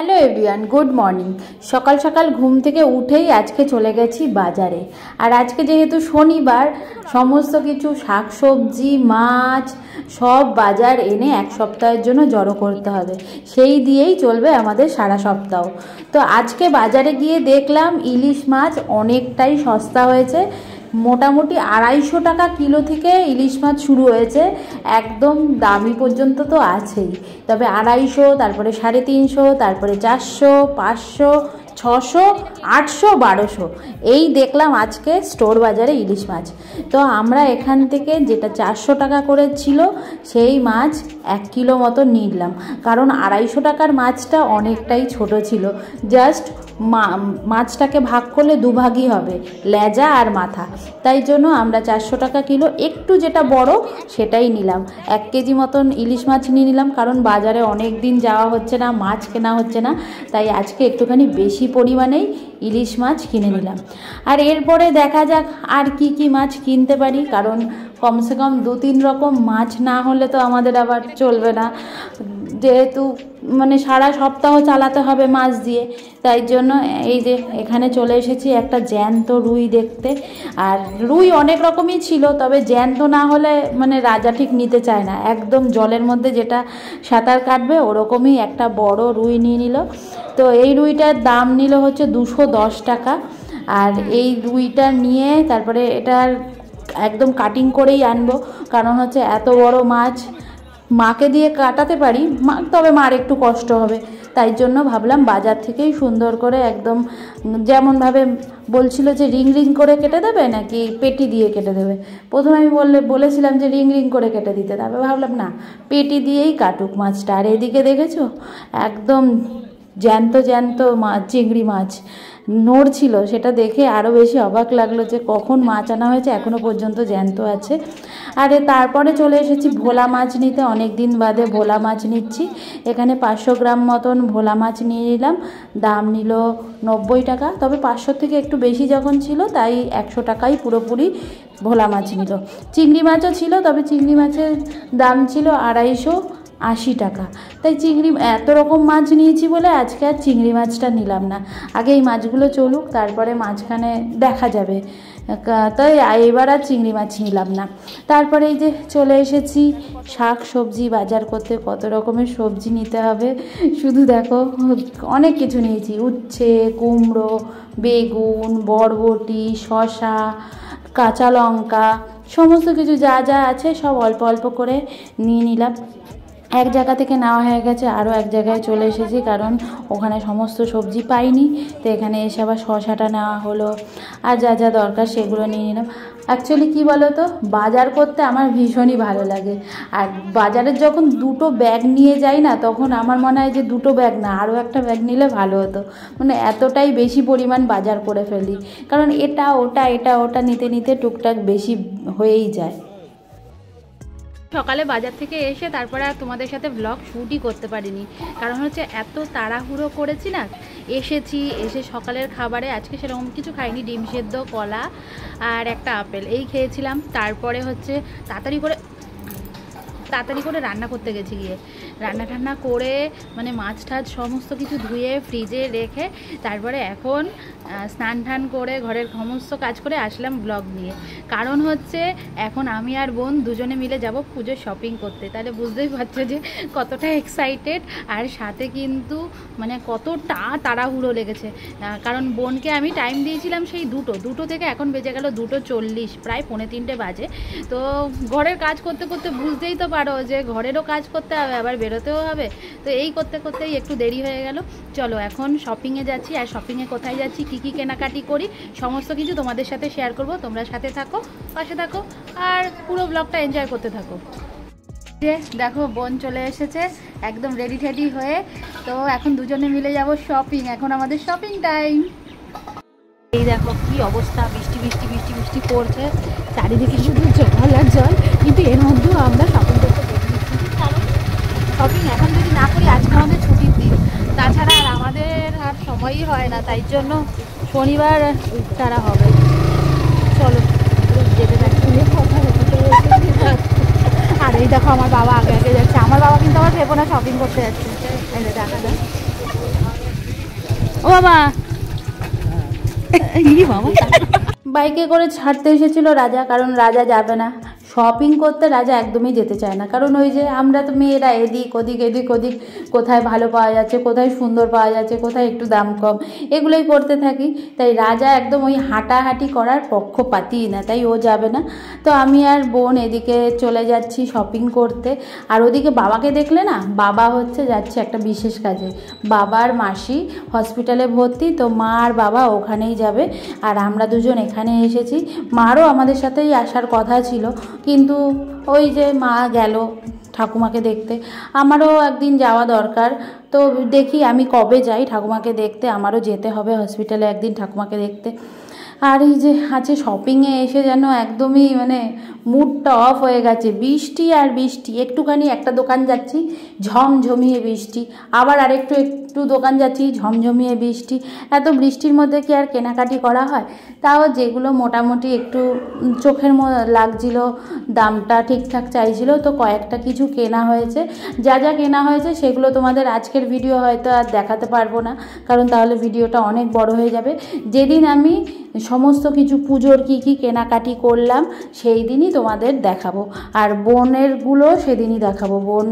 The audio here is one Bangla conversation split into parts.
হ্যালো এভরিওয়ান গুড মর্নিং সকাল সকাল ঘুম থেকে উঠেই আজকে চলে গেছি বাজারে আর আজকে যেহেতু শনিবার সমস্ত কিছু শাকসবজি মাছ সব বাজার এনে এক সপ্তাহের জন্য জড়ো করতে হবে সেই দিয়েই চলবে আমাদের সারা সপ্তাহ তো আজকে বাজারে গিয়ে দেখলাম ইলিশ মাছ অনেকটাই সস্তা হয়েছে মোটামুটি আড়াইশো টাকা কিলো থেকে ইলিশ মাছ শুরু হয়েছে একদম দামি পর্যন্ত তো আছেই তবে আড়াইশো তারপরে সাড়ে তিনশো তারপরে চারশো পাঁচশো ছশো আটশো বারোশো এই দেখলাম আজকে স্টোর বাজারে ইলিশ মাছ তো আমরা এখান থেকে যেটা চারশো টাকা করে ছিল সেই মাছ এক কিলো মতো নিলাম কারণ আড়াইশো টাকার মাছটা অনেকটাই ছোট ছিল জাস্ট মাছটাকে ভাগ করলে দুভাগই হবে লেজা আর মাথা তাই জন্য আমরা চারশো টাকা কিলো একটু যেটা বড় সেটাই নিলাম এক কেজি মতন ইলিশ মাছ নিয়ে নিলাম কারণ বাজারে অনেক দিন যাওয়া হচ্ছে না মাছ কেনা হচ্ছে না তাই আজকে একটুখানি বেশি পরিমাণেই ইলিশ মাছ কিনে নিলাম আর এরপরে দেখা যাক আর কি কি মাছ কিনতে পারি কারণ কমসে কম দু তিন রকম মাছ না হলে তো আমাদের আবার চলবে না যেহেতু মানে সারা সপ্তাহ চালাতে হবে মাছ দিয়ে তাই জন্য এই যে এখানে চলে এসেছি একটা জ্যান্ত রুই দেখতে আর রুই অনেক রকমই ছিল তবে জ্যান্ত না হলে মানে রাজা ঠিক নিতে চায় না একদম জলের মধ্যে যেটা সাঁতার কাটবে ওরকমই একটা বড় রুই নিয়ে নিল তো এই রুইটার দাম নিল হচ্ছে দুশো দশ টাকা আর এই রুইটা নিয়ে তারপরে এটার একদম কাটিং করেই আনবো কারণ হচ্ছে এত বড় মাছ মাকে দিয়ে কাটাতে পারি মা তবে মার একটু কষ্ট হবে তাই জন্য ভাবলাম বাজার থেকেই সুন্দর করে একদম যেমনভাবে বলছিল যে রিং রিং করে কেটে দেবে নাকি পেটি দিয়ে কেটে দেবে প্রথমে আমি বললে বলেছিলাম যে রিং রিং করে কেটে দিতে তারপরে ভাবলাম না পেটি দিয়েই কাটুক মাছটা আর এদিকে দেখেছো একদম জ্যান্ত জ্যান্ত মাছ চিংড়ি মাছ নড়ছিল সেটা দেখে আরও বেশি অবাক লাগলো যে কখন মাছ আনা হয়েছে এখনও পর্যন্ত জ্যান্ত আছে আর তারপরে চলে এসেছি ভোলা মাছ নিতে অনেক দিন বাদে ভোলা মাছ নিচ্ছি এখানে পাঁচশো গ্রাম মতন ভোলা মাছ নিয়ে নিলাম দাম নিল নব্বই টাকা তবে পাঁচশো থেকে একটু বেশি যখন ছিল তাই একশো টাকাই পুরোপুরি ভোলা মাছ নিল চিংড়ি মাছও ছিল তবে চিংড়ি মাছের দাম ছিল আড়াইশো আশি টাকা তাই চিংড়ি এত রকম মাছ নিয়েছি বলে আজকে আর চিংড়ি মাছটা নিলাম না আগে এই মাছগুলো চলুক তারপরে মাঝখানে দেখা যাবে তাই এবার আর চিংড়ি মাছ নিলাম না তারপরে এই যে চলে এসেছি শাক সবজি বাজার করতে কত রকমের সবজি নিতে হবে শুধু দেখো অনেক কিছু নিয়েছি উচ্ছে কুমড়ো বেগুন বরবটি শশা কাঁচা লঙ্কা সমস্ত কিছু যা যা আছে সব অল্প অল্প করে নিয়ে নিলাম এক জায়গা থেকে নেওয়া হয়ে গেছে আরও এক জায়গায় চলে এসেছি কারণ ওখানে সমস্ত সবজি পাইনি তো এখানে এসে আবার শশাটা নেওয়া হলো আর যা যা দরকার সেগুলো নিয়ে নিলাম অ্যাকচুয়ালি কী বলো তো বাজার করতে আমার ভীষণই ভালো লাগে আর বাজারের যখন দুটো ব্যাগ নিয়ে যাই না তখন আমার মনে হয় যে দুটো ব্যাগ না আরও একটা ব্যাগ নিলে ভালো হতো মানে এতটাই বেশি পরিমাণ বাজার করে ফেলি কারণ এটা ওটা এটা ওটা নিতে নিতে টুকটাক বেশি হয়েই যায় সকালে বাজার থেকে এসে তারপরে আর তোমাদের সাথে ব্লগ শ্যুটই করতে পারিনি কারণ হচ্ছে এত তাড়াহুড়ো করেছি না এসেছি এসে সকালের খাবারে আজকে সেরকম কিছু খাইনি ডিম সেদ্ধ কলা আর একটা আপেল এই খেয়েছিলাম তারপরে হচ্ছে তাড়াতাড়ি করে তাড়াতাড়ি করে রান্না করতে গেছি গিয়ে রান্না টান্না করে মানে মাছ টাছ সমস্ত কিছু ধুয়ে ফ্রিজে রেখে তারপরে এখন স্নান টান করে ঘরের সমস্ত কাজ করে আসলাম ব্লগ নিয়ে কারণ হচ্ছে এখন আমি আর বোন দুজনে মিলে যাব পুজোর শপিং করতে তাহলে বুঝতেই পারছো যে কতটা এক্সাইটেড আর সাথে কিন্তু মানে কতটা তাড়াহুড়ো লেগেছে কারণ বোনকে আমি টাইম দিয়েছিলাম সেই দুটো দুটো থেকে এখন বেজে গেল দুটো চল্লিশ প্রায় পৌনে তিনটে বাজে তো ঘরের কাজ করতে করতে বুঝতেই তো পারো যে ঘরেরও কাজ করতে হবে আবার বেরোতেও হবে তো এই করতে করতেই একটু দেরি হয়ে গেল চলো এখন শপিংয়ে যাচ্ছি আর শপিংয়ে কোথায় যাচ্ছি কি কি কেনাকাটি করি সমস্ত কিছু তোমাদের সাথে শেয়ার করব তোমরা সাথে থাকো পাশে থাকো আর পুরো ব্লগটা এনজয় করতে থাকো যে দেখো বোন চলে এসেছে একদম রেডি টেডি হয়ে তো এখন দুজনে মিলে যাব শপিং এখন আমাদের শপিং টাইম এই দেখো কি অবস্থা বৃষ্টি বৃষ্টি বৃষ্টি বৃষ্টি পড়ছে চারিদিকে শুধু জল আর জল কিন্তু এর মধ্যে না তাই জন্য শনিবার তারা হবে চলো যেতে আর এই দেখো আমার বাবা আগে আগে যাচ্ছে আমার বাবা কিন্তু আমার ভেবো না শপিং করতে যাচ্ছে ও হ্যাঁ। বাবা বাইকে করে ছাড়তে এসেছিল রাজা কারণ রাজা যাবে না শপিং করতে রাজা একদমই যেতে চায় না কারণ ওই যে আমরা তো মেয়েরা এদিক ওদিক এদিক ওদিক কোথায় ভালো পাওয়া যাচ্ছে কোথায় সুন্দর পাওয়া যাচ্ছে কোথায় একটু দাম কম এগুলোই করতে থাকি তাই রাজা একদম ওই হাঁটাহাঁটি করার পক্ষপাতই না তাই ও যাবে না তো আমি আর বোন এদিকে চলে যাচ্ছি শপিং করতে আর ওদিকে বাবাকে দেখলে না বাবা হচ্ছে যাচ্ছে একটা বিশেষ কাজে বাবার মাসি হসপিটালে ভর্তি তো মা আর বাবা ওখানেই যাবে আর আমরা দুজন এখানে এসেছি মারও আমাদের সাথেই আসার কথা ছিল কিন্তু ওই যে মা গেল ঠাকুমাকে দেখতে আমারও একদিন যাওয়া দরকার তো দেখি আমি কবে যাই ঠাকুমাকে দেখতে আমারও যেতে হবে হসপিটালে একদিন ঠাকুমাকে দেখতে আর এই যে আছে শপিংয়ে এসে যেন একদমই মানে মুডটা অফ হয়ে গেছে বৃষ্টি আর বৃষ্টি একটুখানি একটা দোকান যাচ্ছি ঝমঝমিয়ে বৃষ্টি আবার আরেকটু একটু দোকান যাচ্ছি ঝমঝমিয়ে বৃষ্টি এত বৃষ্টির মধ্যে কি আর কেনাকাটি করা হয় তাও যেগুলো মোটামুটি একটু চোখের ম লাগছিল দামটা ঠিকঠাক চাইছিল তো কয়েকটা কিছু কেনা হয়েছে যা যা কেনা হয়েছে সেগুলো তোমাদের আজকের ভিডিও হয়তো আর দেখাতে পারবো না কারণ তাহলে ভিডিওটা অনেক বড় হয়ে যাবে যেদিন আমি সমস্ত কিছু পুজোর কী কী কেনাকাটি করলাম সেই দিনই তোমাদের দেখাবো আর বোনেরগুলো সেদিনই দেখাবো বোন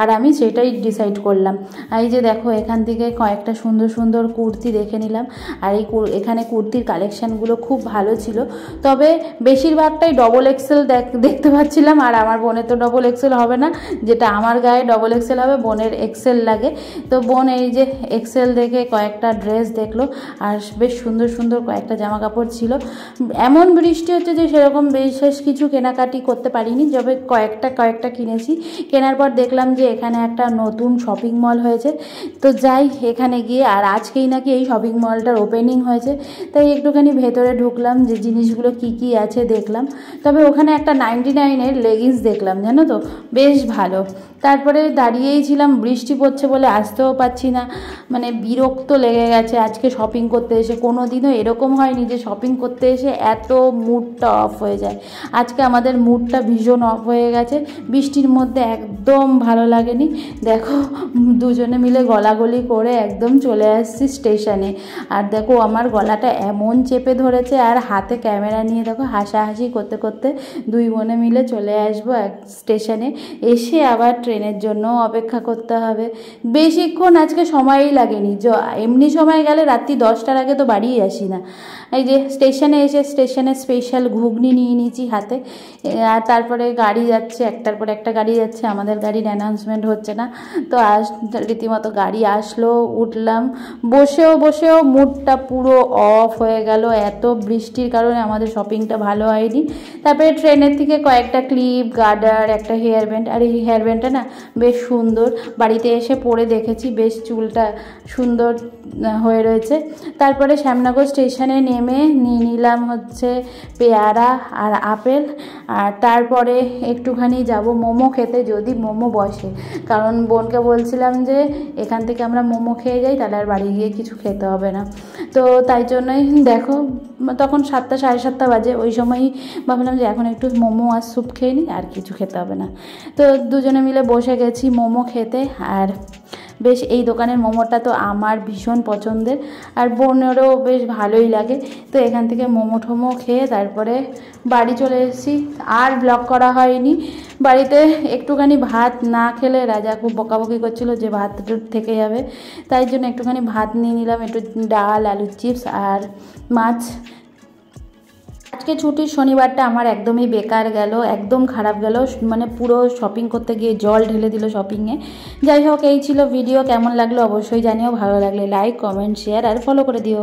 আর আমি সেটাই ডিসাইড করলাম এই যে দেখো এখান থেকে কয়েকটা সুন্দর সুন্দর কুর্তি দেখে নিলাম আর এই এখানে কুর্তির কালেকশানগুলো খুব ভালো ছিল তবে বেশিরভাগটাই ডবল এক্সেল দেখতে পাচ্ছিলাম আর আমার বোনের তো ডবল এক্সেল হবে না যেটা আমার গায়ে ডবল এক্সেল হবে বোনের এক্সেল লাগে তো বোন এই যে এক্সেল দেখে কয়েকটা ড্রেস দেখলো আর বেশ সুন্দর সুন্দর কয়েকটা জামা কাপড় ছিল এমন বৃষ্টি হচ্ছে যে সেরকম বিশেষ কিছু কেনাকাটি করতে পারিনি যবে কয়েকটা কয়েকটা কিনেছি কেনার পর দেখলাম যে এখানে একটা নতুন শপিং মল হয়েছে তো যাই এখানে গিয়ে আর আজকেই নাকি এই শপিং মলটার ওপেনিং হয়েছে তাই একটুখানি ভেতরে ঢুকলাম যে জিনিসগুলো কি কি আছে দেখলাম তবে ওখানে একটা নাইনটি নাইনের লেগিংস দেখলাম জানো তো বেশ ভালো তারপরে দাঁড়িয়েই ছিলাম বৃষ্টি পড়ছে বলে আসতেও পাচ্ছি না মানে বিরক্ত লেগে গেছে আজকে শপিং করতে এসে কোনো দিনও এরকম হয়নি যে শপিং করতে এসে এত মুডটা অফ হয়ে যায় আজকে আমাদের মুডটা ভীষণ অফ হয়ে গেছে বৃষ্টির মধ্যে একদম ভালো লাগেনি দেখো দুজনে মিলে গলাগলি করে একদম চলে আসছি স্টেশনে আর দেখো আমার গলাটা এমন চেপে ধরেছে আর হাতে ক্যামেরা নিয়ে দেখো হাসাহাসি করতে করতে দুই বোনে মিলে চলে আসবো এক স্টেশনে এসে আবার ট্রেনের জন্য অপেক্ষা করতে হবে বেশিক্ষণ আজকে সময়ই লাগেনি এমনি সময় গেলে রাত্রি দশটার আগে তো বাড়িই আসি না এই যে স্টেশনে এসে স্টেশনে স্পেশাল ঘুগনি নিয়ে নিয়েছি হাতে আর তারপরে গাড়ি যাচ্ছে একটার পর একটা গাড়ি যাচ্ছে আমাদের গাড়ির অ্যানাউন্সমেন্ট হচ্ছে না তো আস রীতিমতো গাড়ি আসলো উঠলাম বসেও বসেও মুডটা পুরো অফ হয়ে গেল এত বৃষ্টির কারণে আমাদের শপিংটা ভালো হয়নি তারপরে ট্রেনের থেকে কয়েকটা ক্লিপ গার্ডার একটা হেয়ার ব্যান্ড আর এই হেয়ার ব্যান্ডটা না বেশ সুন্দর বাড়িতে এসে পরে দেখেছি বেশ চুলটা সুন্দর হয়ে রয়েছে তারপরে শ্যামনগর স্টেশনে নেমে প্রথমে নিয়ে নিলাম হচ্ছে পেয়ারা আর আপেল আর তারপরে একটুখানি যাব মোমো খেতে যদি মোমো বসে কারণ বোনকে বলছিলাম যে এখান থেকে আমরা মোমো খেয়ে যাই তাহলে আর বাড়ি গিয়ে কিছু খেতে হবে না তো তাই জন্যই দেখো তখন সাতটা সাড়ে সাতটা বাজে ওই সময়ই ভাবলাম যে এখন একটু মোমো আর স্যুপ খেয়ে নিই আর কিছু খেতে হবে না তো দুজনে মিলে বসে গেছি মোমো খেতে আর বেশ এই দোকানের মোমোটা তো আমার ভীষণ পছন্দের আর বোনেরও বেশ ভালোই লাগে তো এখান থেকে মোমো ঠোমো খেয়ে তারপরে বাড়ি চলে এসেছি আর ব্লক করা হয়নি বাড়িতে একটুখানি ভাত না খেলে রাজা খুব বকাবকি করছিল যে ভাত থেকে যাবে তাই জন্য একটুখানি ভাত নিয়ে নিলাম একটু ডাল আলুর চিপস আর মাছ আজকে ছুটির শনিবারটা আমার একদমই বেকার গেল একদম খারাপ গেল মানে পুরো শপিং করতে গিয়ে জল ঢেলে দিল শপিংয়ে যাই হোক এই ছিল ভিডিও কেমন লাগলো অবশ্যই জানিও ভালো লাগলে লাইক কমেন্ট শেয়ার আর ফলো করে দিও